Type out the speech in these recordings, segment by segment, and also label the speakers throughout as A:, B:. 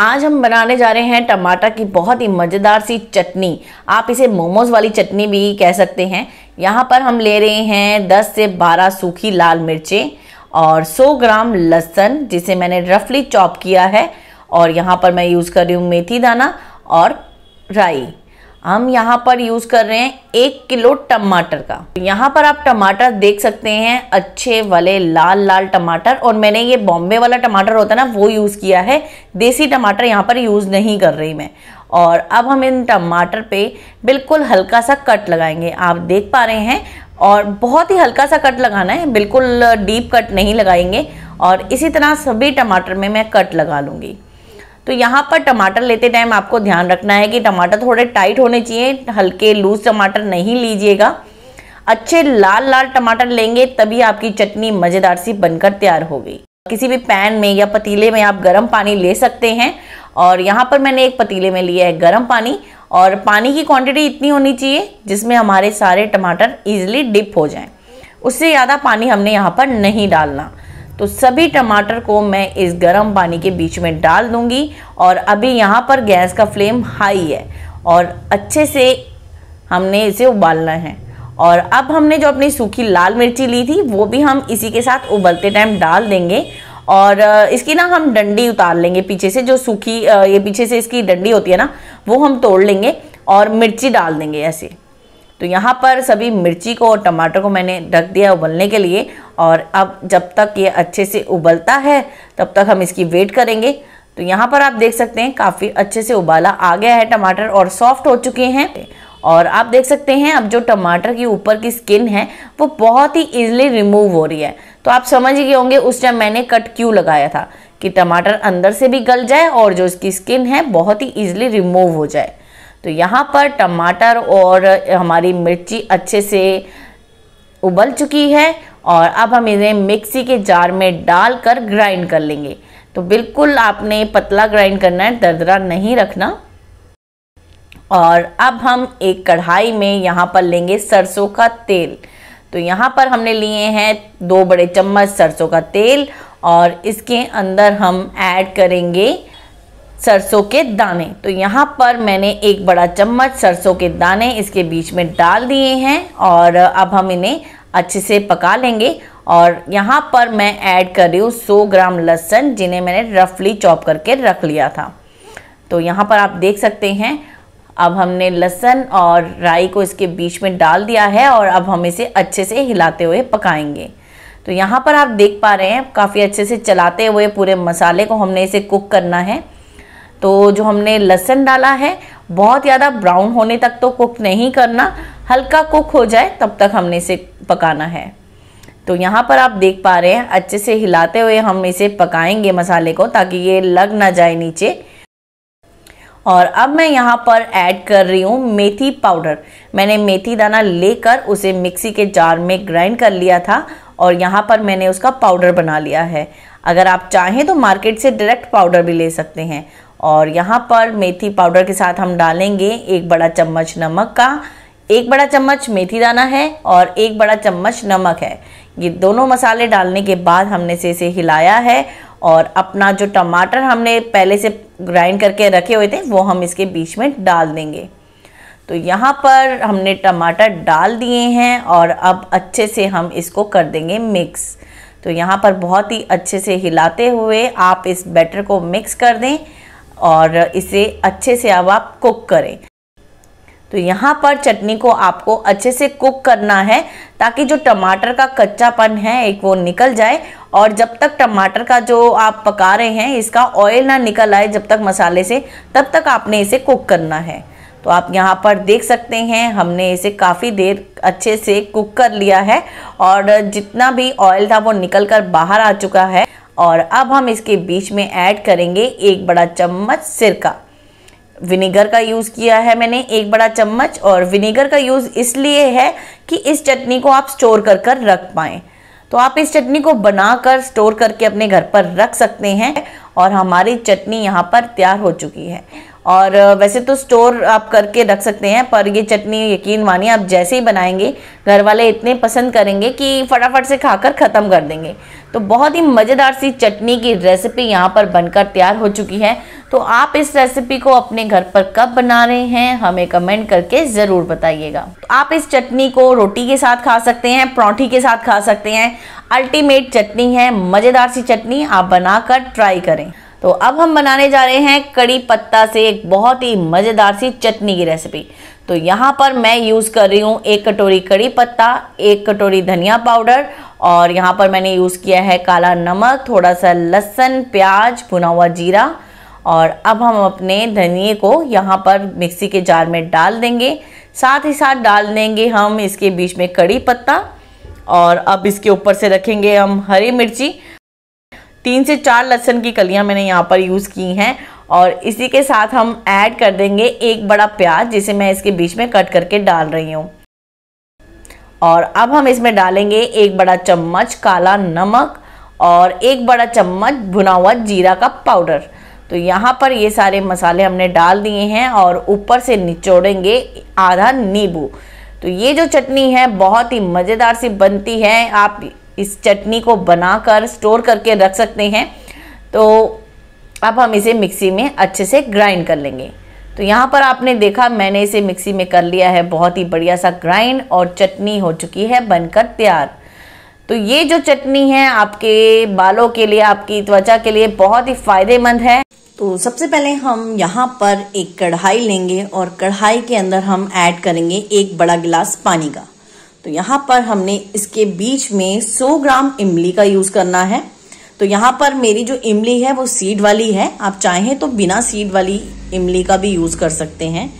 A: आज हम बनाने जा रहे हैं टमाटर की बहुत ही मज़ेदार सी चटनी आप इसे मोमोज वाली चटनी भी कह सकते हैं यहाँ पर हम ले रहे हैं 10 से 12 सूखी लाल मिर्चें और 100 ग्राम लहसन जिसे मैंने रफली चॉप किया है और यहाँ पर मैं यूज़ कर रही हूँ मेथी दाना और राई हम यहाँ पर यूज़ कर रहे हैं एक किलो टमाटर का यहाँ पर आप टमाटर देख सकते हैं अच्छे वाले लाल लाल टमाटर और मैंने ये बॉम्बे वाला टमाटर होता है ना वो यूज़ किया है देसी टमाटर यहाँ पर यूज़ नहीं कर रही मैं और अब हम इन टमाटर पे बिल्कुल हल्का सा कट लगाएंगे आप देख पा रहे हैं और बहुत ही हल्का सा कट लगाना है बिल्कुल डीप कट नहीं लगाएंगे और इसी तरह सभी टमाटर में मैं कट लगा लूँगी तो यहाँ पर टमाटर लेते टाइम आपको ध्यान रखना है कि टमाटर थोड़े टाइट होने चाहिए हल्के लूज टमाटर नहीं लीजिएगा अच्छे लाल लाल टमाटर लेंगे तभी आपकी चटनी मज़ेदार सी बनकर तैयार होगी किसी भी पैन में या पतीले में आप गर्म पानी ले सकते हैं और यहाँ पर मैंने एक पतीले में लिया है गर्म पानी और पानी की क्वांटिटी इतनी होनी चाहिए जिसमें हमारे सारे टमाटर ईजिली डिप हो जाएं उससे ज़्यादा पानी हमने यहाँ पर नहीं डालना तो सभी टमाटर को मैं इस गर्म पानी के बीच में डाल दूंगी और अभी यहाँ पर गैस का फ्लेम हाई है और अच्छे से हमने इसे उबालना है और अब हमने जो अपनी सूखी लाल मिर्ची ली थी वो भी हम इसी के साथ उबलते टाइम डाल देंगे और इसकी ना हम डंडी उतार लेंगे पीछे से जो सूखी ये पीछे से इसकी डंडी होती है ना वो हम तोड़ लेंगे और मिर्ची डाल देंगे ऐसे तो यहाँ पर सभी मिर्ची को और टमाटर को मैंने ढक दिया उबलने के लिए और अब जब तक ये अच्छे से उबलता है तब तक हम इसकी वेट करेंगे तो यहाँ पर आप देख सकते हैं काफ़ी अच्छे से उबाला आ गया है टमाटर और सॉफ्ट हो चुके हैं और आप देख सकते हैं अब जो टमाटर की ऊपर की स्किन है वो बहुत ही इजीली रिमूव हो रही है तो आप समझ गए होंगे उस टाइम मैंने कट क्यों लगाया था कि टमाटर अंदर से भी गल जाए और जो इसकी स्किन है बहुत ही ईजिली रिमूव हो जाए तो यहाँ पर टमाटर और हमारी मिर्ची अच्छे से उबल चुकी है और अब हम इन्हें मिक्सी के जार में डाल कर ग्राइंड कर लेंगे तो बिल्कुल आपने पतला ग्राइंड करना है दरदरा नहीं रखना और अब हम एक कढ़ाई में यहाँ पर लेंगे सरसों का तेल तो यहाँ पर हमने लिए हैं दो बड़े चम्मच सरसों का तेल और इसके अंदर हम ऐड करेंगे सरसों के दाने तो यहाँ पर मैंने एक बड़ा चम्मच सरसों के दाने इसके बीच में डाल दिए हैं और अब हम इन्हें अच्छे से पका लेंगे और यहाँ पर मैं ऐड कर रही हूँ 100 ग्राम लहसुन जिन्हें मैंने रफली चॉप करके रख लिया था तो यहाँ पर आप देख सकते हैं अब हमने लहसुन और राई को इसके बीच में डाल दिया है और अब हम इसे अच्छे से हिलाते हुए पकाएंगे तो यहाँ पर आप देख पा रहे हैं काफ़ी अच्छे से चलाते हुए पूरे मसाले को हमने इसे कुक करना है तो जो हमने लहसन डाला है बहुत ज़्यादा ब्राउन होने तक तो कुक नहीं करना हल्का कुक हो जाए तब तक हमने इसे पकाना है तो यहाँ पर आप देख पा रहे हैं अच्छे से हिलाते हुए हम इसे पकाएंगे मसाले को ताकि ये लग ना जाए नीचे और अब मैं यहाँ पर ऐड कर रही हूँ मेथी पाउडर मैंने मेथी दाना लेकर उसे मिक्सी के जार में ग्राइंड कर लिया था और यहाँ पर मैंने उसका पाउडर बना लिया है अगर आप चाहें तो मार्केट से डायरेक्ट पाउडर भी ले सकते हैं और यहाँ पर मेथी पाउडर के साथ हम डालेंगे एक बड़ा चम्मच नमक का एक बड़ा चम्मच मेथी दाना है और एक बड़ा चम्मच नमक है ये दोनों मसाले डालने के बाद हमने से इसे हिलाया है और अपना जो टमाटर हमने पहले से ग्राइंड करके रखे हुए थे वो हम इसके बीच में डाल देंगे तो यहाँ पर हमने टमाटर डाल दिए हैं और अब अच्छे से हम इसको कर देंगे मिक्स तो यहाँ पर बहुत ही अच्छे से हिलाते हुए आप इस बैटर को मिक्स कर दें और इसे अच्छे से अब आप कुक करें तो यहाँ पर चटनी को आपको अच्छे से कुक करना है ताकि जो टमाटर का कच्चापन है एक वो निकल जाए और जब तक टमाटर का जो आप पका रहे हैं इसका ऑयल ना निकल आए जब तक मसाले से तब तक आपने इसे कुक करना है तो आप यहाँ पर देख सकते हैं हमने इसे काफ़ी देर अच्छे से कुक कर लिया है और जितना भी ऑयल था वो निकल कर बाहर आ चुका है और अब हम इसके बीच में ऐड करेंगे एक बड़ा चम्मच सिरका विनेगर का यूज़ किया है मैंने एक बड़ा चम्मच और विनेगर का यूज़ इसलिए है कि इस चटनी को आप स्टोर कर कर रख पाएँ तो आप इस चटनी को बनाकर स्टोर करके अपने घर पर रख सकते हैं और हमारी चटनी यहाँ पर तैयार हो चुकी है और वैसे तो स्टोर आप करके रख सकते हैं पर ये चटनी यकीन मानिए आप जैसे ही बनाएंगे घर वाले इतने पसंद करेंगे कि फटाफट से खाकर ख़त्म कर देंगे तो बहुत ही मज़ेदार सी चटनी की रेसिपी यहाँ पर बनकर तैयार हो चुकी है तो आप इस रेसिपी को अपने घर पर कब बना रहे हैं हमें कमेंट करके ज़रूर बताइएगा तो आप इस चटनी को रोटी के साथ खा सकते हैं परौठी के साथ खा सकते हैं अल्टीमेट चटनी है मज़ेदार सी चटनी आप बनाकर ट्राई करें तो अब हम बनाने जा रहे हैं कड़ी पत्ता से एक बहुत ही मज़ेदार सी चटनी की रेसिपी तो यहाँ पर मैं यूज़ कर रही हूँ एक कटोरी कड़ी पत्ता एक कटोरी धनिया पाउडर और यहाँ पर मैंने यूज़ किया है काला नमक थोड़ा सा लहसन प्याज भुना हुआ जीरा और अब हम अपने धनिए को यहाँ पर मिक्सी के जार में डाल देंगे साथ ही साथ डाल देंगे हम इसके बीच में कड़ी पत्ता और अब इसके ऊपर से रखेंगे हम हरी मिर्ची तीन से चार लहसन की कलियां मैंने यहाँ पर यूज़ की हैं और इसी के साथ हम ऐड कर देंगे एक बड़ा प्याज जिसे मैं इसके बीच में कट करके डाल रही हूँ और अब हम इसमें डालेंगे एक बड़ा चम्मच काला नमक और एक बड़ा चम्मच भुना हुआ जीरा का पाउडर तो यहाँ पर ये सारे मसाले हमने डाल दिए हैं और ऊपर से निचोड़ेंगे आधा नींबू तो ये जो चटनी है बहुत ही मज़ेदार सी बनती है आप इस चटनी को बनाकर स्टोर करके रख सकते हैं तो अब हम इसे मिक्सी में अच्छे से ग्राइंड कर लेंगे तो यहाँ पर आपने देखा मैंने इसे मिक्सी में कर लिया है बहुत ही बढ़िया सा ग्राइंड और चटनी हो चुकी है बनकर तैयार तो ये जो चटनी है आपके बालों के लिए आपकी त्वचा के लिए बहुत ही फायदेमंद है तो सबसे पहले हम यहाँ पर एक कढ़ाई लेंगे और कढ़ाई के अंदर हम ऐड करेंगे एक बड़ा गिलास पानी का तो यहाँ पर हमने इसके बीच में 100 ग्राम इमली का यूज करना है तो यहाँ पर मेरी जो इमली है वो सीड वाली है आप चाहें तो बिना सीड वाली इमली का भी यूज कर सकते हैं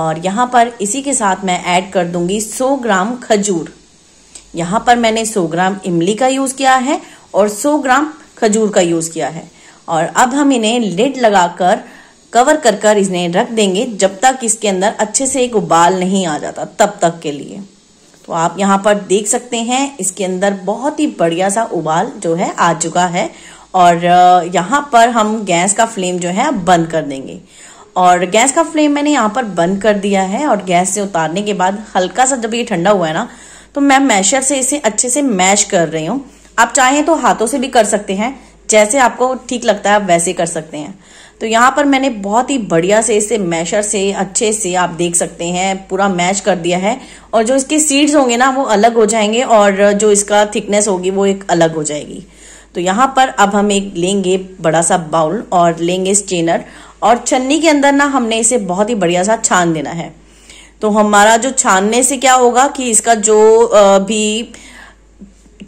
A: और यहाँ पर इसी के साथ मैं ऐड कर दूंगी 100 ग्राम खजूर यहाँ पर मैंने 100 ग्राम इमली का यूज किया है और 100 ग्राम खजूर का यूज किया है और अब हम इन्हें लिड लगाकर कवर कर कर इन्हें रख देंगे जब तक इसके अंदर अच्छे से एक उबाल नहीं आ जाता तब तक के लिए तो आप यहाँ पर देख सकते हैं इसके अंदर बहुत ही बढ़िया सा उबाल जो है आ चुका है और यहाँ पर हम गैस का फ्लेम जो है बंद कर देंगे और गैस का फ्लेम मैंने यहाँ पर बंद कर दिया है और गैस से उतारने के बाद हल्का सा जब ये ठंडा हुआ है ना तो मैं मैशर से इसे अच्छे से मैश कर रही हूँ आप चाहें तो हाथों से भी कर सकते हैं जैसे आपको ठीक लगता है आप वैसे कर सकते हैं तो यहाँ पर मैंने बहुत ही बढ़िया से इसे मैशर से अच्छे से आप देख सकते हैं पूरा मैश कर दिया है और जो इसके सीड्स होंगे ना वो अलग हो जाएंगे और जो इसका थिकनेस होगी वो एक अलग हो जाएगी तो यहाँ पर अब हम एक लेंगे बड़ा सा बाउल और लेंगे स्टेनर और छन्नी के अंदर ना हमने इसे बहुत ही बढ़िया सा छान देना है तो हमारा जो छानने से क्या होगा कि इसका जो भी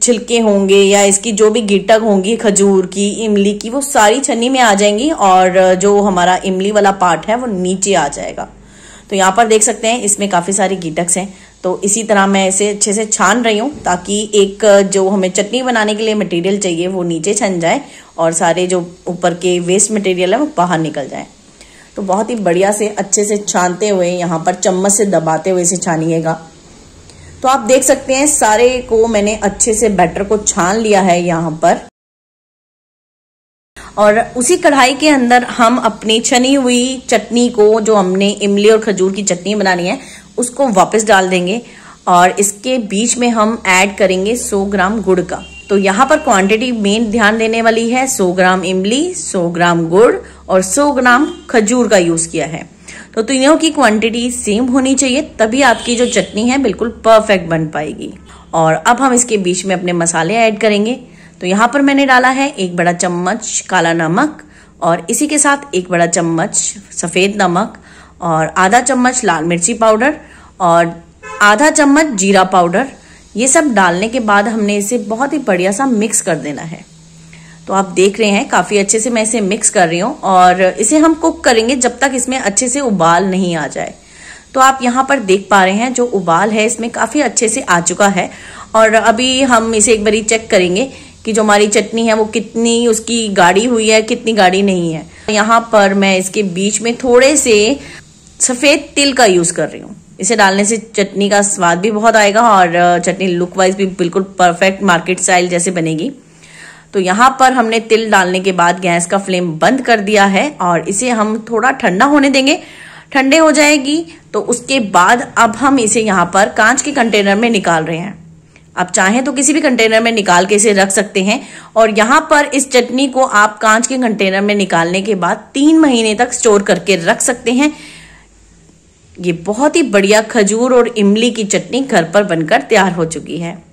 A: छिलके होंगे या इसकी जो भी गिटक होंगी खजूर की इमली की वो सारी छन्नी में आ जाएंगी और जो हमारा इमली वाला पार्ट है वो नीचे आ जाएगा तो यहाँ पर देख सकते हैं इसमें काफ़ी सारी गिटक्स हैं तो इसी तरह मैं इसे अच्छे से छान रही हूँ ताकि एक जो हमें चटनी बनाने के लिए मटेरियल चाहिए वो नीचे छन जाए और सारे जो ऊपर के वेस्ट मटेरियल है वो बाहर निकल जाए तो बहुत ही बढ़िया से अच्छे से छानते हुए यहाँ पर चम्मच से दबाते हुए इसे छानिएगा तो आप देख सकते हैं सारे को मैंने अच्छे से बैटर को छान लिया है यहाँ पर और उसी कढ़ाई के अंदर हम अपनी छनी हुई चटनी को जो हमने इमली और खजूर की चटनी बनानी है उसको वापस डाल देंगे और इसके बीच में हम ऐड करेंगे 100 ग्राम गुड़ का तो यहाँ पर क्वांटिटी मेन ध्यान देने वाली है 100 ग्राम इमली 100 ग्राम गुड़ और 100 ग्राम खजूर का यूज किया है तो तीनों की क्वांटिटी सेम होनी चाहिए तभी आपकी जो चटनी है बिल्कुल परफेक्ट बन पाएगी और अब हम इसके बीच में अपने मसाले ऐड करेंगे तो यहाँ पर मैंने डाला है एक बड़ा चम्मच काला नमक और इसी के साथ एक बड़ा चम्मच सफ़ेद नमक और आधा चम्मच लाल मिर्ची पाउडर और आधा चम्मच जीरा पाउडर ये सब डालने के बाद हमने इसे बहुत ही बढ़िया सा मिक्स कर देना है तो आप देख रहे हैं काफ़ी अच्छे से मैं इसे मिक्स कर रही हूँ और इसे हम कुक करेंगे जब तक इसमें अच्छे से उबाल नहीं आ जाए तो आप यहाँ पर देख पा रहे हैं जो उबाल है इसमें काफ़ी अच्छे से आ चुका है और अभी हम इसे एक बारी चेक करेंगे कि जो हमारी चटनी है वो कितनी उसकी गाढ़ी हुई है कितनी गाढ़ी नहीं है यहाँ पर मैं इसके बीच में थोड़े से सफ़ेद तिल का यूज़ कर रही हूँ इसे डालने से चटनी का स्वाद भी बहुत आएगा और चटनी लुक वाइज भी बिल्कुल परफेक्ट मार्केट स्टाइल जैसे बनेगी तो यहाँ पर हमने तिल डालने के बाद गैस का फ्लेम बंद कर दिया है और इसे हम थोड़ा ठंडा होने देंगे ठंडे हो जाएगी तो उसके बाद अब हम इसे यहाँ पर कांच के कंटेनर में निकाल रहे हैं आप चाहें तो किसी भी कंटेनर में निकाल के इसे रख सकते हैं और यहाँ पर इस चटनी को आप कांच के कंटेनर में निकालने के बाद तीन महीने तक स्टोर करके रख सकते हैं ये बहुत ही बढ़िया खजूर और इमली की चटनी घर पर बनकर तैयार हो चुकी है